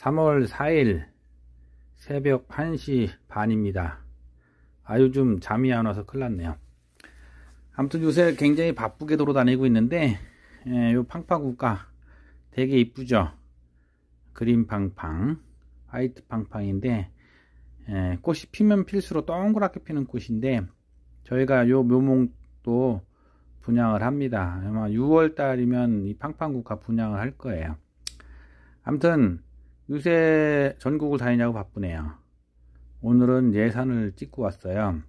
3월 4일 새벽 1시 반입니다. 아 요즘 잠이 안 와서 큰일 났네요. 아무튼 요새 굉장히 바쁘게 돌아다니고 있는데 예, 요 팡팡국가 되게 이쁘죠? 그린 팡팡, 화이트 팡팡인데 예, 꽃이 피면 필수로 동그랗게 피는 꽃인데 저희가 요 묘목도 분양을 합니다. 아마 6월 달이면 이 팡팡국가 분양을 할 거예요. 아무튼 요새 전국을 다니냐고 바쁘네요. 오늘은 예산을 찍고 왔어요.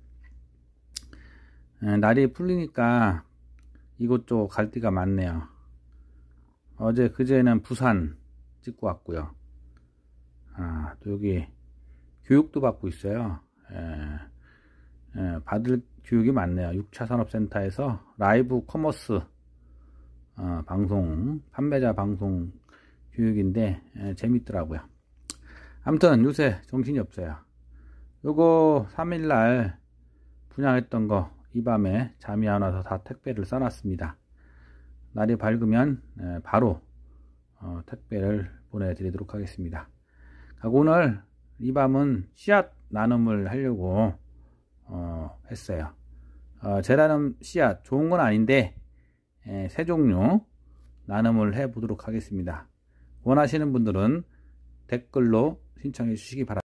날이 풀리니까 이것저것 갈 데가 많네요. 어제 그제는 부산 찍고 왔고요. 아, 또 여기 교육도 받고 있어요. 에, 에, 받을 교육이 많네요. 6차 산업센터에서 라이브 커머스 어, 방송 판매자 방송 교육인데 에, 재밌더라고요 아무튼 요새 정신이 없어요 요거 3일날 분양했던 거 이 밤에 잠이 안 와서 다 택배를 싸놨습니다 날이 밝으면 에, 바로 어, 택배를 보내드리도록 하겠습니다 그러니까 오늘 이 밤은 씨앗 나눔을 하려고 어, 했어요 어, 제라늄 씨앗 좋은 건 아닌데 에, 세 종류 나눔을 해 보도록 하겠습니다 원하시는 분들은 댓글로 신청해 주시기 바랍니다.